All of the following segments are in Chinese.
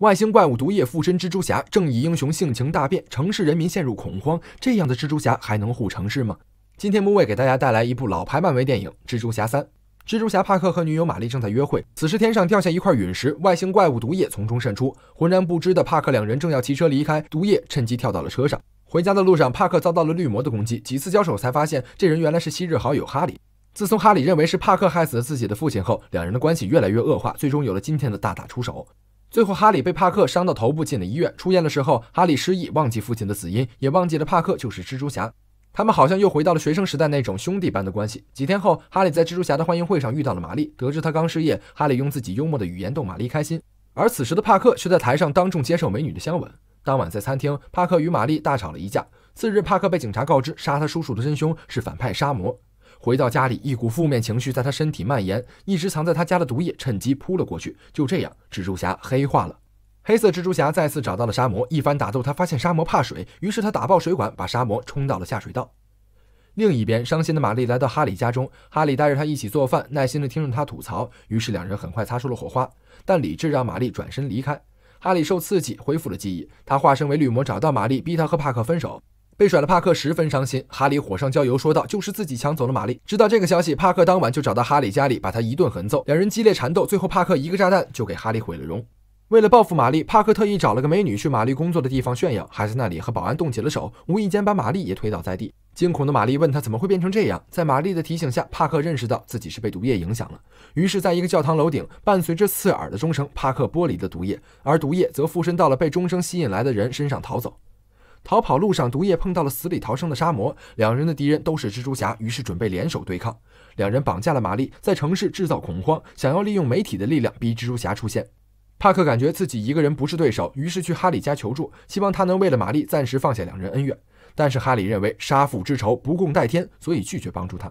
外星怪物毒液附身蜘蛛侠，正义英雄性情大变，城市人民陷入恐慌。这样的蜘蛛侠还能护城市吗？今天木卫给大家带来一部老牌漫威电影《蜘蛛侠三》。蜘蛛侠帕克和女友玛丽正在约会，此时天上掉下一块陨石，外星怪物毒液从中渗出，浑然不知的帕克两人正要骑车离开，毒液趁机跳到了车上。回家的路上，帕克遭到了绿魔的攻击，几次交手才发现这人原来是昔日好友哈里。自从哈里认为是帕克害死了自己的父亲后，两人的关系越来越恶化，最终有了今天的大打出手。最后，哈利被帕克伤到头部，进了医院。出院的时候，哈利失忆，忘记父亲的死因，也忘记了帕克就是蜘蛛侠。他们好像又回到了学生时代那种兄弟般的关系。几天后，哈利在蜘蛛侠的欢迎会上遇到了玛丽，得知她刚失业，哈利用自己幽默的语言逗玛丽开心。而此时的帕克却在台上当众接受美女的香吻。当晚在餐厅，帕克与玛丽大吵了一架。次日，帕克被警察告知，杀他叔叔的真凶是反派沙魔。回到家里，一股负面情绪在他身体蔓延，一直藏在他家的毒液趁机扑了过去。就这样，蜘蛛侠黑化了。黑色蜘蛛侠再次找到了沙魔，一番打斗，他发现沙魔怕水，于是他打爆水管，把沙魔冲到了下水道。另一边，伤心的玛丽来到哈里家中，哈里带着他一起做饭，耐心的听着他吐槽。于是两人很快擦出了火花，但理智让玛丽转身离开。哈里受刺激恢复了记忆，他化身为绿魔，找到玛丽，逼他和帕克分手。被甩的帕克十分伤心。哈利火上浇油，说道：“就是自己抢走了玛丽。”知道这个消息，帕克当晚就找到哈利家里，把他一顿狠揍。两人激烈缠斗，最后帕克一个炸弹就给哈利毁了容。为了报复玛丽，帕克特意找了个美女去玛丽工作的地方炫耀，还在那里和保安动起了手，无意间把玛丽也推倒在地。惊恐的玛丽问他怎么会变成这样？在玛丽的提醒下，帕克认识到自己是被毒液影响了。于是，在一个教堂楼顶，伴随着刺耳的钟声，帕克剥离了毒液，而毒液则附身到了被钟声吸引来的人身上逃走。逃跑路上，毒液碰到了死里逃生的沙魔，两人的敌人都是蜘蛛侠，于是准备联手对抗。两人绑架了玛丽，在城市制造恐慌，想要利用媒体的力量逼蜘蛛侠出现。帕克感觉自己一个人不是对手，于是去哈里家求助，希望他能为了玛丽暂时放下两人恩怨。但是哈里认为杀父之仇不共戴天，所以拒绝帮助他。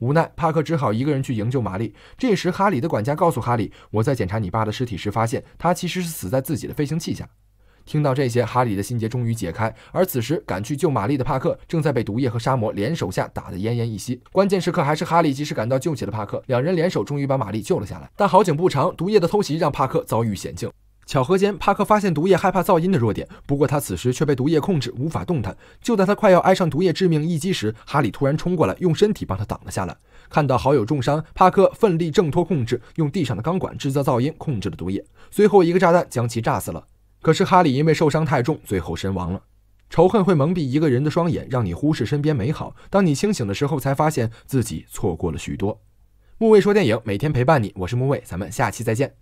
无奈帕克只好一个人去营救玛丽。这时哈里的管家告诉哈里：“我在检查你爸的尸体时，发现他其实是死在自己的飞行器下。”听到这些，哈利的心结终于解开。而此时，赶去救玛丽的帕克正在被毒液和沙魔联手下打得奄奄一息。关键时刻，还是哈利及时赶到，救起了帕克。两人联手，终于把玛丽救了下来。但好景不长，毒液的偷袭让帕克遭遇险境。巧合间，帕克发现毒液害怕噪音的弱点。不过他此时却被毒液控制，无法动弹。就在他快要挨上毒液致命一击时，哈利突然冲过来，用身体帮他挡了下来。看到好友重伤，帕克奋力挣脱控制，用地上的钢管制造噪音，控制了毒液。最后一个炸弹将其炸死了。可是哈利因为受伤太重，最后身亡了。仇恨会蒙蔽一个人的双眼，让你忽视身边美好。当你清醒的时候，才发现自己错过了许多。木卫说电影每天陪伴你，我是木卫，咱们下期再见。